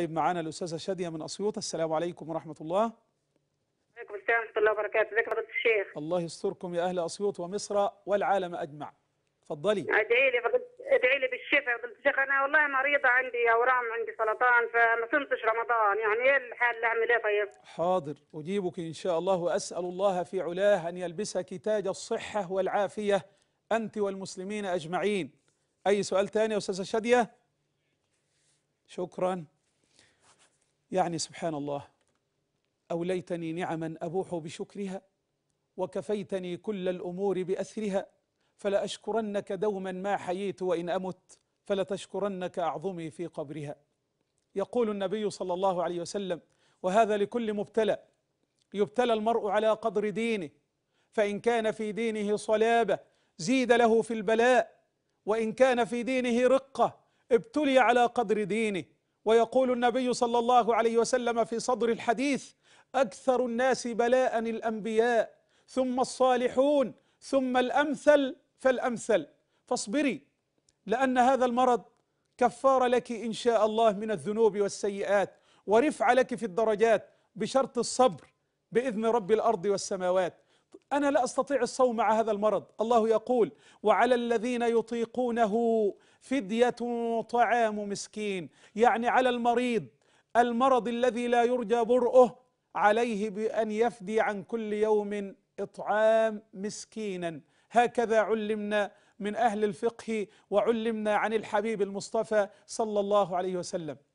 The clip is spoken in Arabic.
طيب معانا الاستاذه شاديه من اسيوط السلام عليكم ورحمه الله وعليكم السلام ورحمه الله وبركاته ازيك فضيله الشيخ الله يستركم يا اهل اسيوط ومصر والعالم اجمع اتفضلي ادعي لي ادعي لي بالشفاء فضيله الشيخ انا والله مريضه عندي اورام عندي سرطان فما صمتش رمضان يعني ايه الحال اللي اعمل ايه طيب حاضر اجيبك ان شاء الله واسال الله في علاه ان يلبسك تاج الصحه والعافيه انت والمسلمين اجمعين اي سؤال ثاني يا استاذه شاديه شكرا يعني سبحان الله اوليتني نعما ابوح بشكرها وكفيتني كل الامور باثرها فلاشكرنك دوما ما حييت وان امت فلتشكرنك اعظمي في قبرها يقول النبي صلى الله عليه وسلم وهذا لكل مبتلى يبتلى المرء على قدر دينه فان كان في دينه صلابه زيد له في البلاء وان كان في دينه رقه ابتلي على قدر دينه ويقول النبي صلى الله عليه وسلم في صدر الحديث أكثر الناس بلاء الأنبياء ثم الصالحون ثم الأمثل فالأمثل فاصبري لأن هذا المرض كفارة لك إن شاء الله من الذنوب والسيئات ورفعة لك في الدرجات بشرط الصبر بإذن رب الأرض والسماوات انا لا استطيع الصوم مع هذا المرض الله يقول وعلى الذين يطيقونه فديه طعام مسكين يعني على المريض المرض الذي لا يرجى برؤه عليه بان يفدي عن كل يوم اطعام مسكينا هكذا علمنا من اهل الفقه وعلمنا عن الحبيب المصطفى صلى الله عليه وسلم